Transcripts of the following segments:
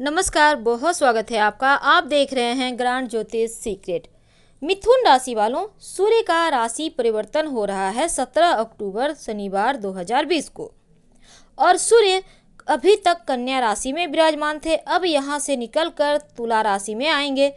नमस्कार बहुत स्वागत है आपका आप देख रहे हैं ग्रांड ज्योतिष सीक्रेट मिथुन राशि वालों सूर्य का राशि परिवर्तन हो रहा है 17 अक्टूबर शनिवार 2020 को और सूर्य अभी तक कन्या राशि में विराजमान थे अब यहाँ से निकलकर तुला राशि में आएंगे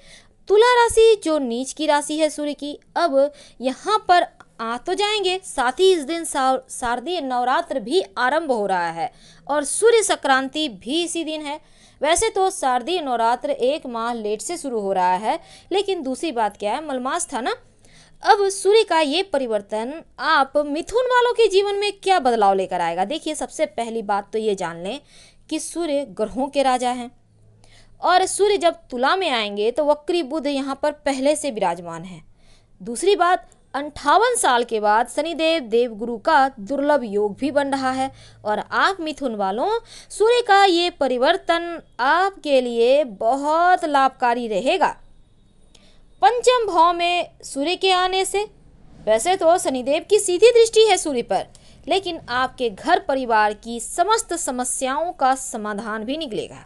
तुला राशि जो नीच की राशि है सूर्य की अब यहाँ पर आ तो जाएंगे साथ ही इस दिन शारदीय नवरात्र भी आरंभ हो रहा है और सूर्य संक्रांति भी इसी दिन है वैसे तो शारदीय नवरात्र एक माह लेट से शुरू हो रहा है लेकिन दूसरी बात क्या है मलमास था ना अब सूर्य का ये परिवर्तन आप मिथुन वालों के जीवन में क्या बदलाव लेकर आएगा देखिए सबसे पहली बात तो ये जान लें कि सूर्य ग्रहों के राजा हैं और सूर्य जब तुला में आएंगे तो वक्री बुध यहाँ पर पहले से विराजमान है दूसरी बात अंठावन साल के बाद शनिदेव देवगुरु का दुर्लभ योग भी बन रहा है और आप मिथुन वालों सूर्य का ये परिवर्तन आपके लिए बहुत लाभकारी रहेगा पंचम भाव में सूर्य के आने से वैसे तो शनिदेव की सीधी दृष्टि है सूर्य पर लेकिन आपके घर परिवार की समस्त समस्याओं का समाधान भी निकलेगा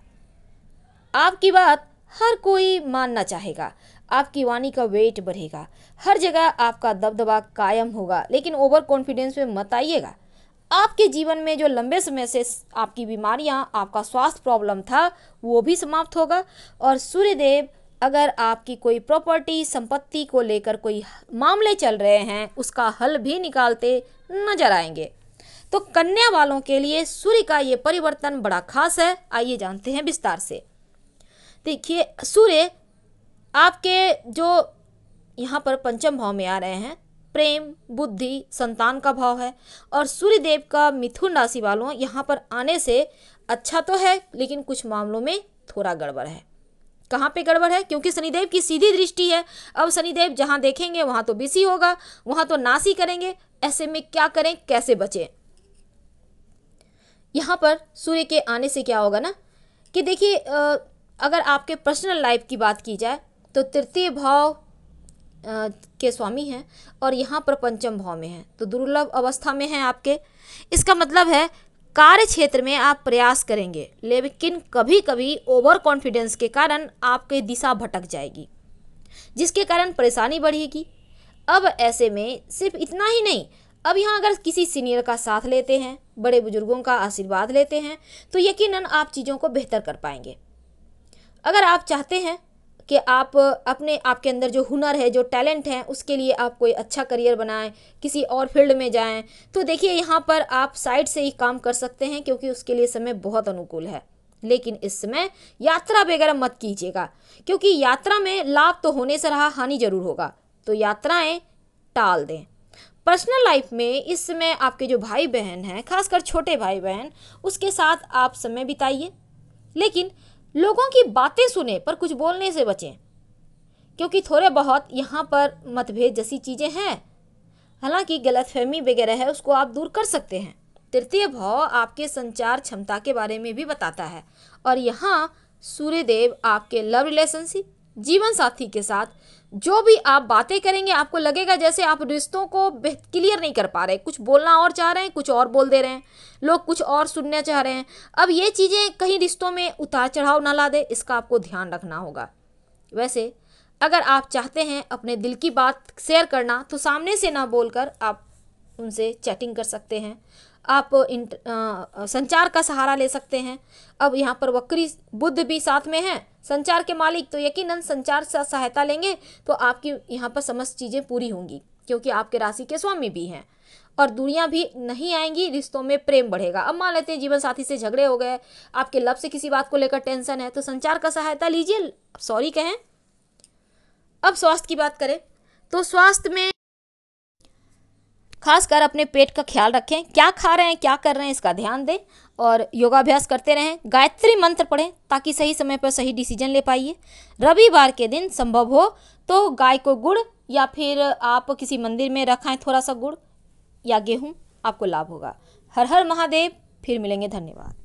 आपकी बात हर कोई मानना चाहेगा आपकी वाणी का वेट बढ़ेगा हर जगह आपका दबदबा कायम होगा लेकिन ओवर कॉन्फिडेंस में मत आइएगा आपके जीवन में जो लंबे समय से आपकी बीमारियां आपका स्वास्थ्य प्रॉब्लम था वो भी समाप्त होगा और सूर्यदेव अगर आपकी कोई प्रॉपर्टी संपत्ति को लेकर कोई मामले चल रहे हैं उसका हल भी निकालते नजर आएंगे तो कन्या वालों के लिए सूर्य का ये परिवर्तन बड़ा खास है आइए जानते हैं विस्तार से देखिए सूर्य आपके जो यहाँ पर पंचम भाव में आ रहे हैं प्रेम बुद्धि संतान का भाव है और सूर्य देव का मिथुन राशि वालों यहाँ पर आने से अच्छा तो है लेकिन कुछ मामलों में थोड़ा गड़बड़ है कहाँ पे गड़बड़ है क्योंकि शनिदेव की सीधी दृष्टि है अब शनिदेव जहाँ देखेंगे वहाँ तो बिसी होगा वहाँ तो नासी करेंगे ऐसे में क्या करें कैसे बचें यहाँ पर सूर्य के आने से क्या होगा ना कि देखिए अगर आपके पर्सनल लाइफ की बात की जाए तो तृतीय भाव के स्वामी हैं और यहाँ पर पंचम भाव में हैं तो दुर्लभ अवस्था में हैं आपके इसका मतलब है कार्य क्षेत्र में आप प्रयास करेंगे लेकिन कभी कभी ओवर कॉन्फिडेंस के कारण आपके दिशा भटक जाएगी जिसके कारण परेशानी बढ़ेगी अब ऐसे में सिर्फ इतना ही नहीं अब यहाँ अगर किसी सीनियर का साथ लेते हैं बड़े बुजुर्गों का आशीर्वाद लेते हैं तो यकीनन आप चीज़ों को बेहतर कर पाएंगे अगर आप चाहते हैं कि आप अपने आपके अंदर जो हुनर है जो टैलेंट है उसके लिए आप कोई अच्छा करियर बनाएं किसी और फील्ड में जाएं तो देखिए यहाँ पर आप साइड से ही काम कर सकते हैं क्योंकि उसके लिए समय बहुत अनुकूल है लेकिन इस समय यात्रा वगैरह मत कीजिएगा क्योंकि यात्रा में लाभ तो होने से रहा हानि जरूर होगा तो यात्राएं टाल दें पर्सनल लाइफ में इस समय आपके जो भाई बहन हैं खासकर छोटे भाई बहन उसके साथ आप समय बिताइए लेकिन लोगों की बातें सुने पर कुछ बोलने से बचें क्योंकि थोड़े बहुत यहाँ पर मतभेद जैसी चीज़ें हैं हालांकि गलतफहमी वगैरह है उसको आप दूर कर सकते हैं तृतीय भाव आपके संचार क्षमता के बारे में भी बताता है और यहाँ सूर्यदेव आपके लव रिलेशनशिप जीवन साथी के साथ जो भी आप बातें करेंगे आपको लगेगा जैसे आप रिश्तों को क्लियर नहीं कर पा रहे कुछ बोलना और चाह रहे हैं कुछ और बोल दे रहे हैं लोग कुछ और सुनना चाह रहे हैं अब ये चीज़ें कहीं रिश्तों में उतार चढ़ाव ना ला दे इसका आपको ध्यान रखना होगा वैसे अगर आप चाहते हैं अपने दिल की बात शेयर करना तो सामने से ना बोलकर आप उनसे चैटिंग कर सकते हैं आप इंट, संचार का सहारा ले सकते हैं अब यहाँ पर वक्री बुद्ध भी साथ में हैं संचार के मालिक तो यकीनन संचार से सहायता लेंगे तो आपकी यहाँ पर समस्त चीज़ें पूरी होंगी क्योंकि आपके राशि के स्वामी भी हैं और दूरियाँ भी नहीं आएंगी रिश्तों में प्रेम बढ़ेगा अब मान लेते हैं जीवन साथी से झगड़े हो गए आपके लव से किसी बात को लेकर टेंशन है तो संचार का सहायता लीजिए सॉरी कहें अब स्वास्थ्य की बात करें तो स्वास्थ्य में खासकर अपने पेट का ख्याल रखें क्या खा रहे हैं क्या कर रहे हैं इसका ध्यान दें और योगाभ्यास करते रहें गायत्री मंत्र पढ़ें ताकि सही समय पर सही डिसीजन ले पाइए रविवार के दिन संभव हो तो गाय को गुड़ या फिर आप किसी मंदिर में रखाएं थोड़ा सा गुड़ या गेहूँ आपको लाभ होगा हर हर महादेव फिर मिलेंगे धन्यवाद